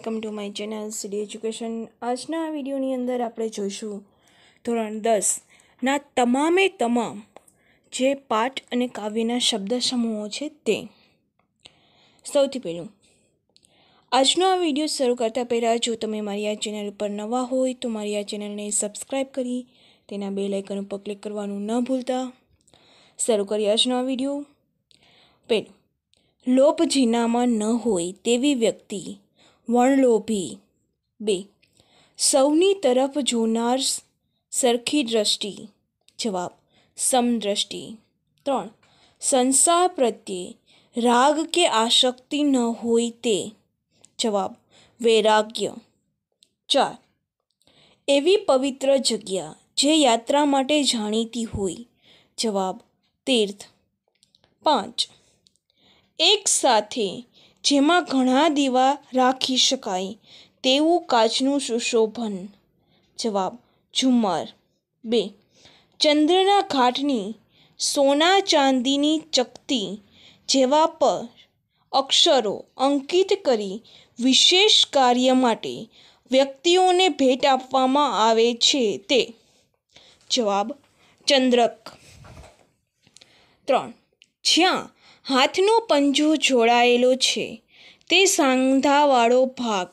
welcome to my channel CD education આજના આ વિડીયોની અંદર આપણે જોઈશું ધોરણ દસના તમામે તમામ જે પાઠ અને કાવ્યના શબ્દ સમૂહો છે તે સૌથી પહેલું આજનો આ વિડીયો શરૂ કરતાં પહેલાં જો તમે મારી આ ચેનલ ઉપર નવા હોય તો મારી આ ચેનલને સબસ્ક્રાઈબ કરી તેના બે લાઇકન ઉપર ક્લિક કરવાનું ન ભૂલતા શરૂ કરીએ આજનો આ વિડીયો પહેલું લોપ જીનામાં ન હોય તેવી વ્યક્તિ વણલોભી બે સૌની તરફ જોનાર સરખી દ્રષ્ટિ જવાબ સમદ્રષ્ટિ ત્રણ સંસાર પ્રત્યે રાગ કે આશક્તિ ન હોય તે જવાબ વૈરાગ્ય ચાર એવી પવિત્ર જગ્યા જે યાત્રા માટે જાણીતી હોય જવાબ તીર્થ પાંચ એક સાથે જેમાં ઘણા દીવા રાખી શકાય તેવું કાચનું સુશોભન જવાબ ઝુમ્મર બે ચંદ્રના ઘાટની સોના ચાંદીની ચકતી જેવા પર અક્ષરો અંકિત કરી વિશેષ કાર્ય માટે વ્યક્તિઓને ભેટ આપવામાં આવે છે તે જવાબ ચંદ્રક ત્રણ જ્યાં હાથનો પંજો જોડાયેલો છે તે સાંધાવાળો ભાગ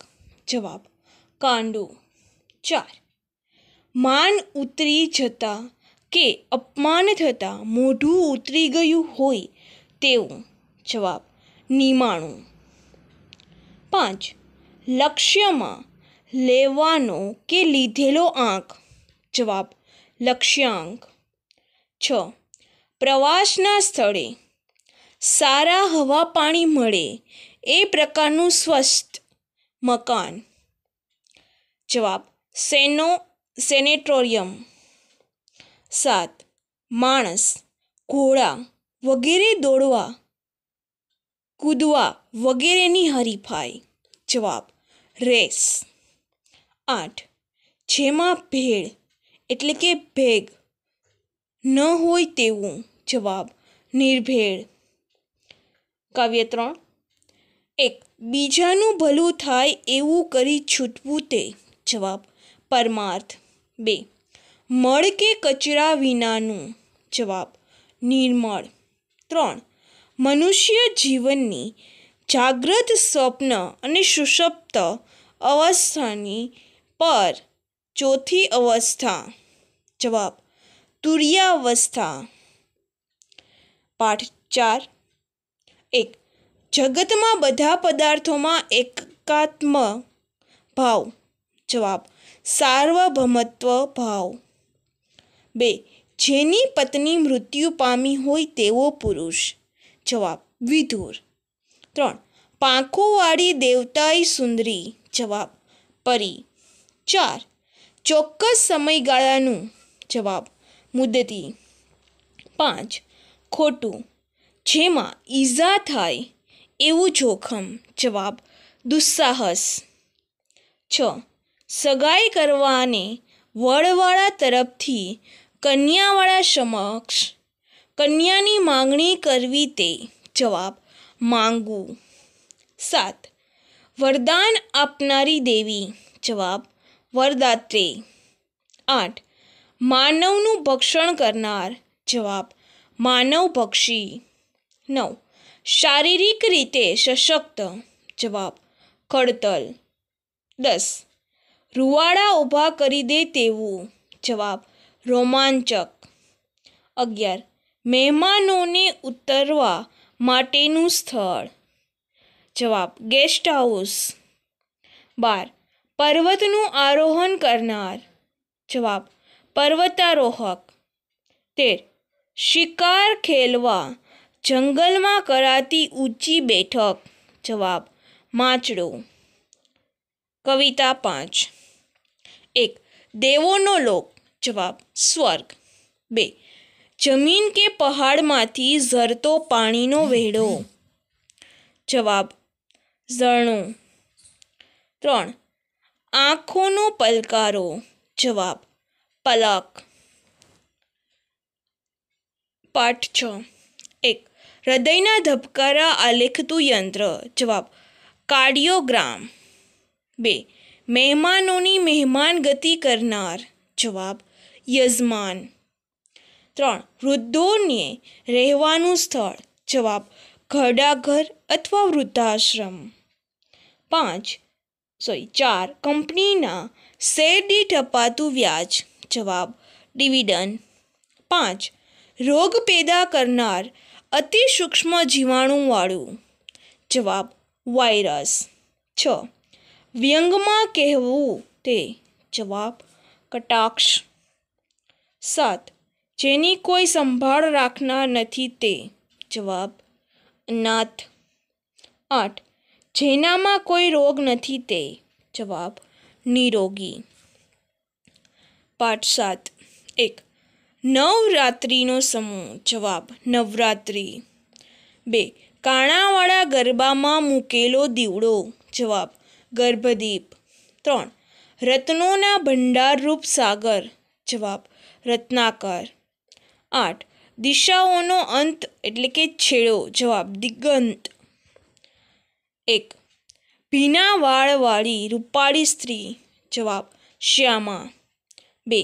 જવાબ કાંડું ચાર માન ઉતરી જતા કે અપમાન થતાં મોઢું ઉતરી ગયું હોય તેવું જવાબ નિમાણું પાંચ લક્ષ્યમાં લેવાનો કે લીધેલો આંક જવાબ લક્ષ્યાંક છ પ્રવાસના સ્થળે સારા હવા પાણી મળે એ પ્રકારનું સ્વસ્થ મકાન જવાબ સેનો સેનેટોરિયમ સાત માણસ ઘોડા વગેરે દોડવા કૂદવા વગેરેની હરીફાઈ જવાબ રેસ આઠ જેમાં ભેળ એટલે કે ભેગ ન હોય તેવું જવાબ નિર્ભેળ કાવ્ય ત્રણ એક બીજાનું ભલું થાય એવું કરી છૂટવું તે જવાબ પરમાર્થ બે મળ કે કચરા વિનાનું જવાબ નિર્મળ ત્રણ મનુષ્ય જીવનની જાગ્રત સ્વપ્ન અને સુષપ્ત અવસ્થાની પર ચોથી અવસ્થા જવાબ તુર્યાવસ્થા પાઠ ચાર એક જગતમાં બધા પદાર્થોમાં એકાત્મ ભાવ જવાબ સાર્વભૌમત્વ ભાવ બે જેની પત્ની મૃત્યુ પામી હોય તેવો પુરુષ જવાબ વિધુર ત્રણ પાંખોવાળી દેવતાઈ સુંદરી જવાબ પરી ચાર ચોક્કસ સમયગાળાનું જવાબ મુદતી પાંચ ખોટું જેમાં ઈજા થાય એવું જોખમ જવાબ દુસ્સાહસ છ સગાઈ કરવાને અને તરફથી કન્યાવાળા સમક્ષ કન્યાની માંગણી કરવી તે જવાબ માંગવું સાત વરદાન આપનારી દેવી જવાબ વરદાત્રે આઠ માનવનું ભક્ષણ કરનાર જવાબ માનવ ભક્ષી નવ શારીરિક રીતે સશક્ત જવાબ ખડતલ દસ રૂવાડા ઊભા કરી દે તેવું જવાબ રોમાંચક અગિયાર મહેમાનોને ઉતરવા માટેનું સ્થળ જવાબ ગેસ્ટ હાઉસ બાર પર્વતનું આરોહણ કરનાર જવાબ પર્વતારોહક તેર શિકાર ખેલવા જંગલમાં કરાતી ઊંચી બેઠક જવાબ માચડો કવિતા પાંચ એક દેવોનો લોક જવાબ સ્વર્ગ બે જમીન કે પહાડમાંથી ઝરતો પાણીનો વહેડો જવાબ ઝરણું ત્રણ આંખોનો પલકારો જવાબ પલક પાઠ છ હૃદયના ધબકારા આલેખતું યંત્ર જવાબ કાર્ડિયોગ્રામ બે મહેમાનોની મહેમાન ગતિ કરનાર જવાબ યજમાન ત્રણ વૃદ્ધોને રહેવાનું સ્થળ જવાબ ઘડાઘર અથવા વૃદ્ધાશ્રમ પાંચ સોરી ચાર કંપનીના શેર દીઠ અપાતું વ્યાજ જવાબ ડિવિડન્ડ પાંચ રોગ પેદા કરનાર અતિ સૂક્ષ્મ જીવાણુવાળું જવાબ વાયરસ છ વ્યંગમાં કહેવું તે જવાબ કટાક્ષ સાત જેની કોઈ સંભાળ રાખનાર નથી તે જવાબ અનાથ આઠ જેનામાં કોઈ રોગ નથી તે જવાબ નિરોગી પાઠ સાત એક નવરાત્રિનો સમૂહ જવાબ નવરાત્રિ બે કાણાવાળા ગરબામાં મૂકેલો દીવડો જવાબ ગર્ભદીપ ત્રણ રત્નોના ભંડારરૂપ સાગર જવાબ રત્નાકર આઠ દિશાઓનો અંત એટલે કે છેડો જવાબ દિગંત એક ભીના વાળવાળી રૂપાળી સ્ત્રી જવાબ શ્યામા બે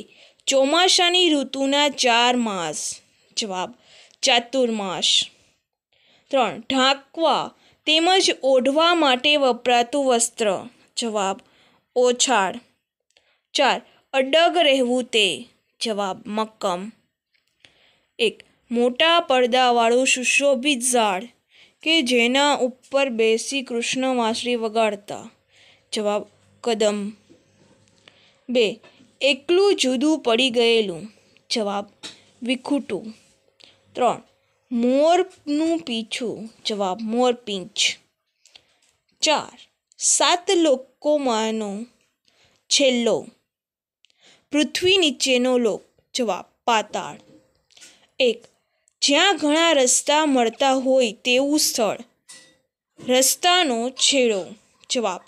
ચોમાસાની ઋતુના ચાર માસ જવાબ ચાતુર્માસ ત્રણ ઢાંકવા તેમજ ઓઢવા માટે વપરાતું વસ્ત્ર જવાબ ઓછાળ ચાર અડગ રહેવું તે જવાબ મક્કમ એક મોટા પડદાવાળું સુશોભિત ઝાડ કે જેના ઉપર બેસી કૃષ્ણ વાંસળી વગાડતા જવાબ કદમ બે એકલું જુદું પડી ગયેલું જવાબ વિખૂટું ત્રણ મોરનું પીછું જવાબ મોર પીંચ ચાર સાત લોકોમાંનો છેલ્લો પૃથ્વી નીચેનો લોક જવાબ પાતાળ એક જ્યાં ઘણા રસ્તા મળતા હોય તેવું સ્થળ રસ્તાનો છેડો જવાબ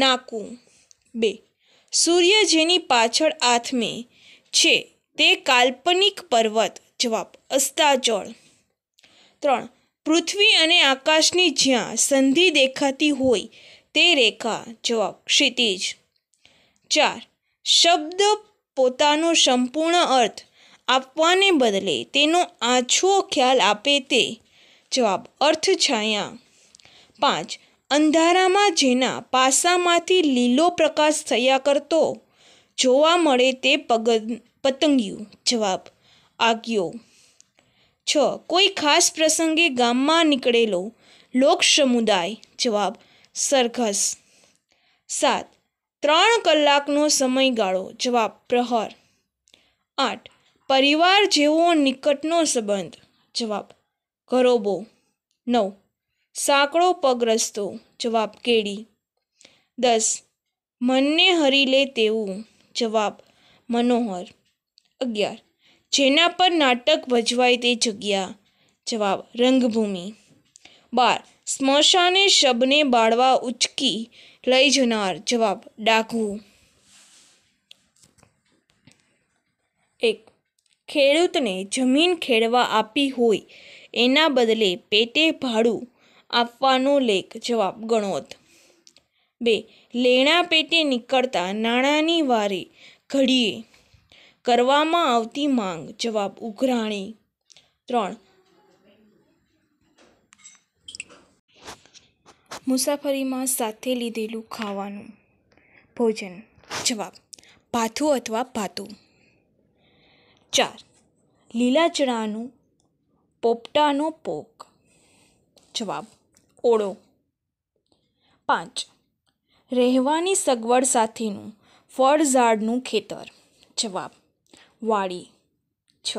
નાકું બે સૂર્ય જેની પાછળ આથમે છે તે કાલ્પનિક પર્વત જવાબ અસ્તાચળ ત્રણ પૃથ્વી અને આકાશની જ્યાં સંધિ દેખાતી હોય તે રેખા જવાબ ક્ષિતિજ ચાર શબ્દ પોતાનો સંપૂર્ણ અર્થ આપવાને બદલે તેનો આછો ખ્યાલ આપે તે જવાબ અર્થ છાયા પાંચ અંધારામાં જેના પાસામાંથી લીલો પ્રકાશ થયા કરતો જોવા મળે તે પગ પતંગિયું જવાબ આગિયો છ કોઈ ખાસ પ્રસંગે ગામમાં નીકળેલો લોક સમુદાય જવાબ સરઘસ સાત ત્રણ કલાકનો સમયગાળો જવાબ પ્રહર આઠ પરિવાર જેવો નિકટનો સંબંધ જવાબ ઘરોબો નવ સાંકળો પગ રસ્તો જવાબ કેડી દસ મનને હરી લે તેવું જવાબ મનોહર અગિયાર જેના પર નાટક ભજવાય તે જગ્યા જવાબ રંગભૂમિ બાર સ્મશાને શબને બાળવા ઉચકી લઈ જનાર જવાબ ડાઘવું એક ખેડૂતને જમીન ખેડવા આપી હોય એના બદલે પેટે ભાડું આપવાનો લેખ જવાબ ગણોત બે લેણા પેટે નીકળતા નાણાંની વારે ઘડીએ કરવામાં આવતી માંગ જવાબ ઉઘરાણી ત્રણ મુસાફરીમાં સાથે લીધેલું ખાવાનું ભોજન જવાબ ભાથું અથવા ભાથું ચાર લીલા ચણાનું પોપટાનો પોક જવાબ ઓળો પાંચ રહેવાની સગવડ સાથેનું ફળ ઝાડનું ખેતર જવાબ વાડી છ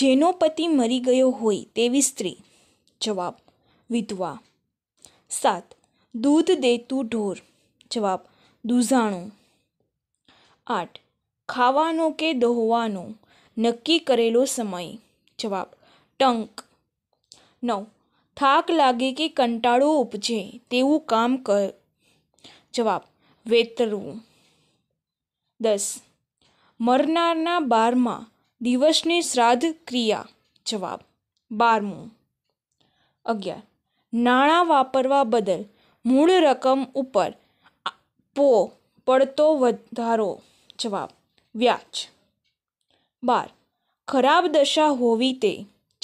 જેનો પતિ મરી ગયો હોય તેવી સ્ત્રી જવાબ વિધવા સાત દૂધ દેતું ઢોર જવાબ દૂધાણું આઠ ખાવાનો કે દોહવાનો નક્કી કરેલો સમય જવાબ ટંક નવ થાક લાગે કે કંટાળો ઉપજે તેવું કામ કર જવાબ વેતરવું દસ મરનારના બારમાં દિવસની શ્રાદ્ધ ક્રિયા જવાબ બારમું અગિયાર નાણાં વાપરવા બદલ મૂળ રકમ ઉપર પો પડતો વધારો જવાબ વ્યાજ બાર ખરાબ દશા હોવી તે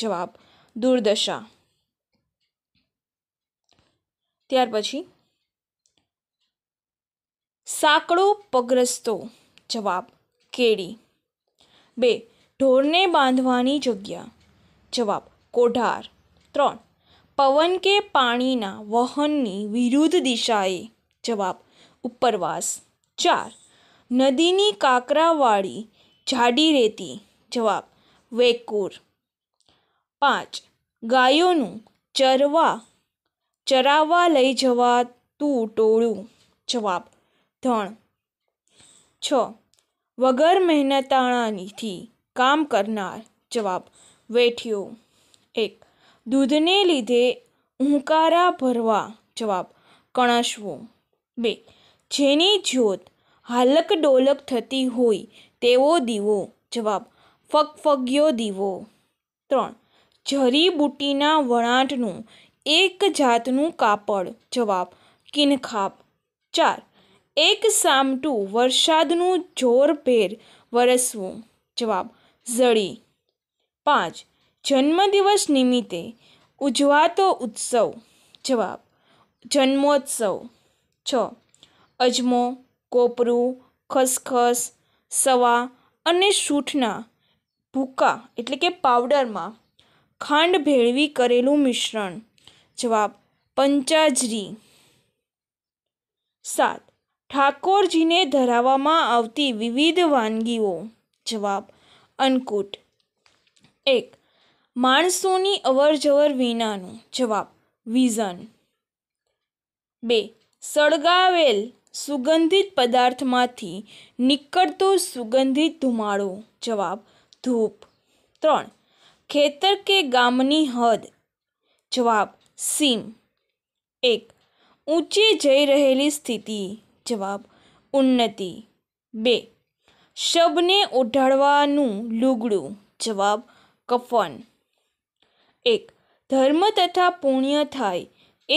જવાબ દુર્દશા ત્યાર પછી સાંકડો પગરસ્તો જવાબ કેડી બે ઢોરને બાંધવાની જગ્યા જવાબ કોઢાર ત્રણ પવન કે પાણીના વહનની વિરુદ્ધ દિશાએ જવાબ ઉપરવાસ ચાર નદીની કાકરાવાળી જાડી રેતી જવાબ વેકુર પાંચ ગાયોનું ચરવા ચરાવવા લઈ જવા તું ટોળું જવાબ ધણ છ વગર મહેનતાણાનીથી કામ કરનાર જવાબ વેઠ્યો એક દૂધને લીધે ઊંકારા ભરવા જવાબ કણસવું બે જેની જ્યોત હાલક ડોલક થતી હોય તેવો દીવો જવાબ ફગફગ્યો દીવો ત્રણ જરી બુટીના વણાટનું એક જાતનું કાપડ જવાબ કિનખાબ ચાર એક સામટું વરસાદનું જોરભેર વરસવું જવાબ ઝડી પાંચ જન્મદિવસ નિમિત્તે ઉજવાતો ઉત્સવ જવાબ જન્મોત્સવ છ અજમો કોપરું ખસખસ સવા અને સૂઠના ભૂકા એટલે કે પાવડરમાં ખાંડ ભેળવી કરેલું મિશ્રણ જવાબ પંચાજરી સાત ઠાકોરજીને ધરાવવામાં આવતી વિવિધ વાનગીઓ જવાબ અન્નકૂટ એક માણસોની અવરજવર વિનાનું જવાબ વિઝન બે સળગાવેલ સુગંધિત પદાર્થમાંથી નીકળતો સુગંધિત ધુમાડો જવાબ ધૂપ ત્રણ ખેતર કે ગામની હદ જવાબ સીમ એક ઊંચી જઈ રહેલી સ્થિતિ જવાબ ઉન્નતિ બે શબને ઉઢાડવાનું લુગડું જવાબ કફન એક ધર્મ તથા પુણ્ય થાય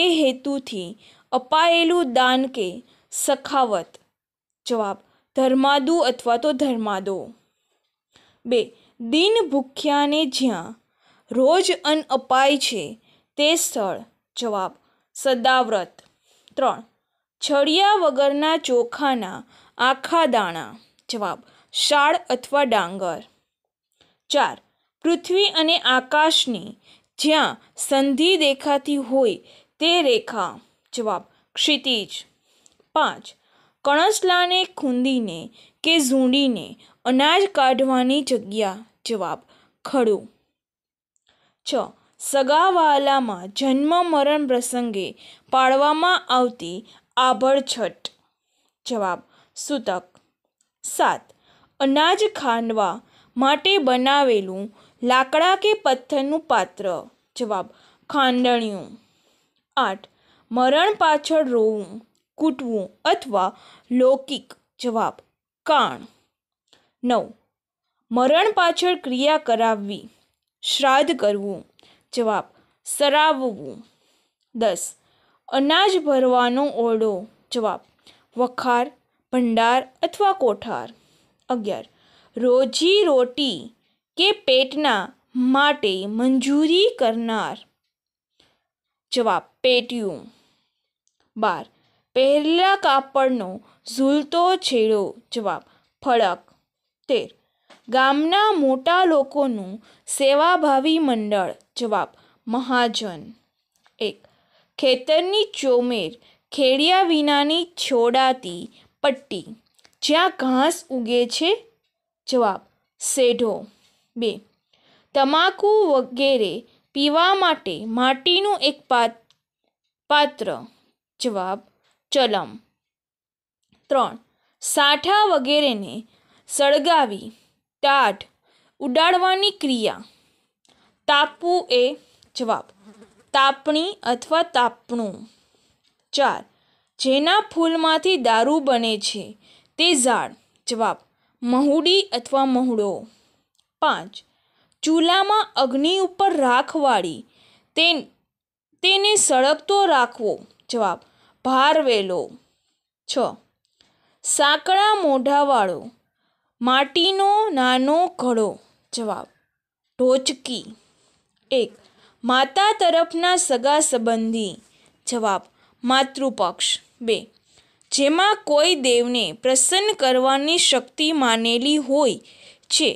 એ હેતુથી અપાયેલું દાન કે સખાવત જવાબ ધર્માદુ અથવા તો ધર્માદો બે દિન ભૂખ્યાને જ્યાં રોજ અન્ન અપાય છે તે સ્થળ જવાબ સદાવ્રત ત્રણ છળિયા વગરના ચોખાના આખા દાણા જવાબ શાળ અથવા ડાંગર ચાર પૃથ્વી અને આકાશની જ્યાં સંધિ દેખાતી હોય તે રેખા જવાબ ક્ષિતિજ પાંચ કણસલાને ખૂંદીને કે ઝૂંડીને અનાજ કાઢવાની જગ્યા જવાબ ખડું છ સગા સગાવાલામાં જન્મ મરણ પ્રસંગે પાળવામાં આવતી આભડછટ જવાબ સૂતક સાત અનાજ ખાંડવા માટે બનાવેલું લાકડા કે પથ્થરનું પાત્ર જવાબ ખાંડણિયું આઠ મરણ પાછળ રોવું કૂટવું અથવા લૌકિક જવાબ કાણ નવ મરણ પાછળ ક્રિયા કરાવવી શ્રાદ્ધ કરવું જવાબ સરાવવું દસ અનાજ ભરવાનો ઓરડો જવાબ વખાર ભંડાર અથવા કોઠાર અગિયાર રોજી રોટી કે પેટના માટે મંજૂરી કરનાર જવાબ પેટ્યું બાર પહેલા કાપડનો ઝૂલતો છેડો જવાબ ફળક તેર ગામના મોટા લોકોનું સેવાભાવી મંડળ જવાબ મહાજન એક ખેતરની ચોમેર ખેડિયા વિનાની છોડાતી પટ્ટી જ્યાં ઘાસ ઉગે છે જવાબ સેઢો બે તમાકુ વગેરે પીવા માટે માટીનું એક પાત્ર જવાબ ચલમ ત્રણ સાઠા વગેરેને સળગાવી ટાઢ ઉડાડવાની ક્રિયા તાપવું એ જવાબ તાપણી અથવા તાપણું ચાર જેના ફૂલમાંથી દારૂ બને છે તે ઝાડ જવાબ મહુડી અથવા મહુડો પાંચ ચૂલામાં અગ્નિ ઉપર રાખવાળી તે તેને સળગતો રાખવો જવાબ ભારવેલો છ સાંકડા મોઢાવાળો માટીનો નાનો ઘડો જવાબ ઢોચકી એક માતા તરફના સગા સંબંધી જવાબ માતૃપક્ષ બે જેમાં કોઈ દેવને પ્રસન્ન કરવાની શક્તિ માનેલી હોય છે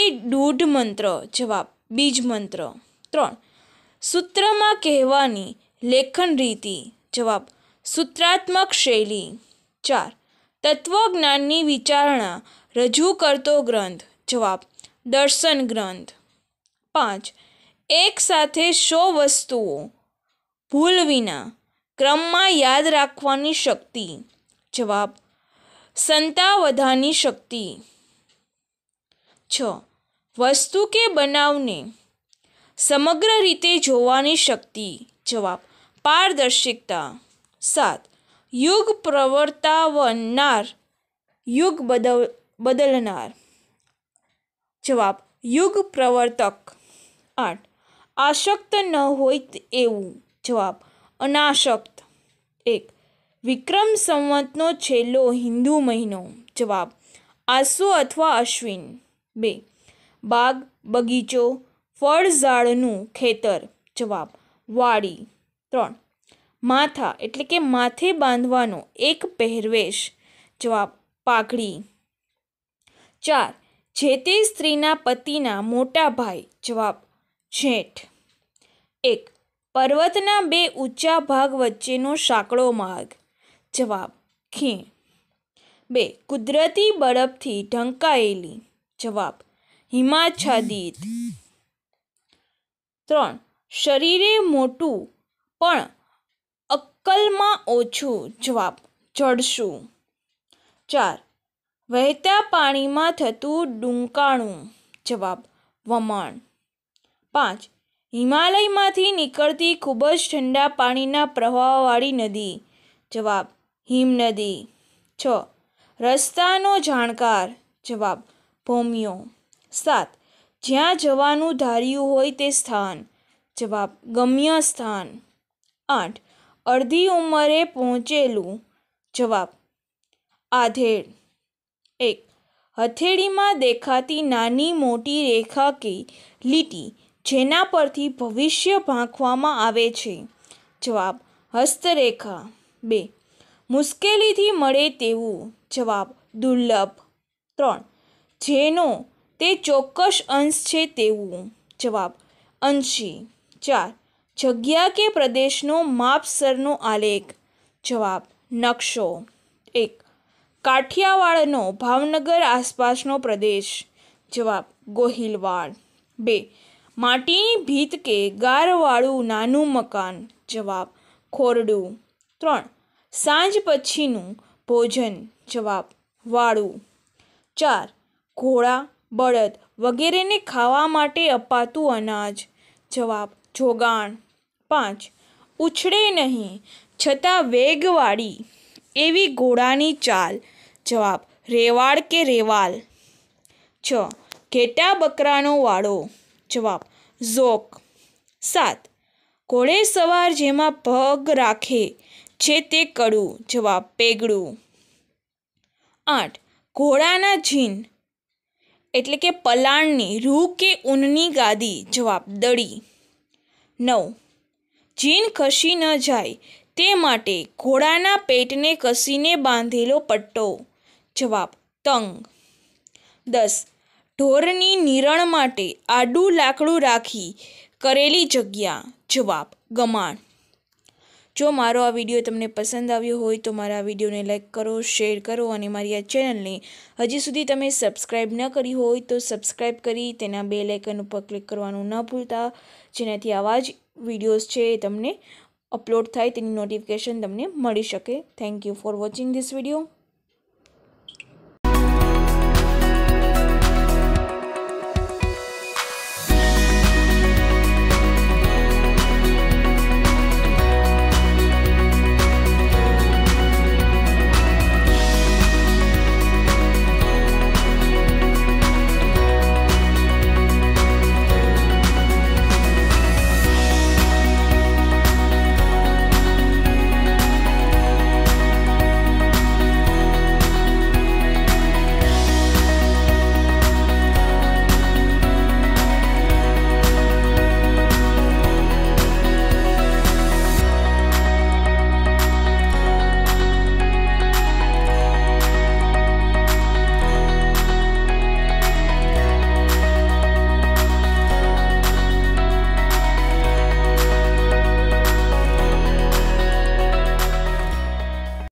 એ દૂઢ મંત્ર જવાબ બીજ મંત્ર ત્રણ સૂત્રમાં કહેવાની લેખન રીતિ જવાબ સૂત્રાત્મક શૈલી ચાર તત્વજ્ઞાનની વિચારણા रजू करते ग्रंथ जवाब दर्शन ग्रंथ पांच एक साथ सौ वस्तुओं भूल विना क्रम में याद रखनी शक्ति जवाब संतावधा शक्ति छ वस्तु के बनाव ने समग्र रीते जोवानी शक्ति जवाब पारदर्शिकता सात युग प्रवर्तावनार युग बदल બદલનાર જવાબ યુગ પ્રવર્તક આઠ આશક્ત ન હોય એવું જવાબ અનાશક્ત એક વિક્રમ સંવતનો છેલ્લો હિન્દુ મહિનો જવાબ આસુ અથવા અશ્વિન બે બાગ બગીચો ફળ ઝાડનું ખેતર જવાબ વાડી ત્રણ માથા એટલે કે માથે બાંધવાનો એક પહેરવેશ જવાબ પાઘડી ચાર જે તે સ્ત્રીના પતિના મોટા ભાઈ જવાબ જેઠ એક પર્વતના બે ઊંચા ભાગ વચ્ચેનો સાંકડો માર્ગ જવાબ ખીણ બે કુદરતી બરફથી ઢંકાયેલી જવાબ હિમાચ્છાદિત ત્રણ શરીરે મોટું પણ અક્કલમાં ઓછું જવાબ જડશું ચાર વહેતા પાણીમાં થતું ડુંકાણું જવાબ વમાણ પાંચ હિમાલયમાંથી નીકળતી ખૂબ જ ઠંડા પાણીના પ્રવાહવાળી નદી જવાબ હિમનદી છ રસ્તાનો જાણકાર જવાબ ભોમિયો સાત જ્યાં જવાનું ધાર્યું હોય તે સ્થાન જવાબ ગમ્ય સ્થાન આઠ અડધી ઉંમરે પહોંચેલું જવાબ આધેડ એક હથેળીમાં દેખાતી નાની મોટી રેખા કે લીટી જેના પરથી ભવિષ્ય ભાંખવામાં આવે છે જવાબ હસ્તરેખા બે મુશ્કેલીથી મળે તેવું જવાબ દુર્લભ ત્રણ જેનો તે ચોક્કસ અંશ છે તેવું જવાબ અંશી ચાર જગ્યા કે પ્રદેશનો માપસરનો આલેખ જવાબ નકશો એક કાઠિયાવાડનો ભાવનગર આસપાસનો પ્રદેશ જવાબ ગોહિલવાડ બે માટીની ભીત કે ગારવાળું નાનું મકાન જવાબ ખોરડું ત્રણ સાંજ પછીનું ભોજન જવાબ વાળું ચાર ઘોડા બળદ વગેરેને ખાવા માટે અપાતું અનાજ જવાબ જોગાણ પાંચ ઉછળે નહીં છતાં વેગવાળી એવી ઘોડાની ચાલ જવાબ રેવાડ કે રેવાલ છ ઘેટા બકરાનો વાડો જવાબ ઝોક સાત ઘોડે સવાર જેમાં પગ રાખે છે તે કડું જવાબ પેગડું આઠ ઘોડાના જીન એટલે કે પલાણની રૂ કે ઊનની ગાદી જવાબ દડી નવ જીન ખસી ન જાય તે માટે ઘોડાના પેટને કસીને બાંધેલો પટ્ટો જવાબ તંગ દસ ઢોરની નિરણ માટે આડું લાકડું રાખી કરેલી જગ્યા જવાબ ગમાણ જો મારો આ વિડીયો તમને પસંદ આવ્યો હોય તો મારા વિડીયોને લાઇક કરો શેર કરો અને મારી આ ચેનલને હજી સુધી તમે સબસ્ક્રાઇબ ન કરી હોય તો સબસ્ક્રાઇબ કરી તેના બે લાઇકન ઉપર ક્લિક કરવાનું ન ભૂલતા જેનાથી આવા જ વિડીયોઝ છે એ તમને અપલોડ થાય તેની નોટિફિકેશન તમને મળી શકે thank you for watching this video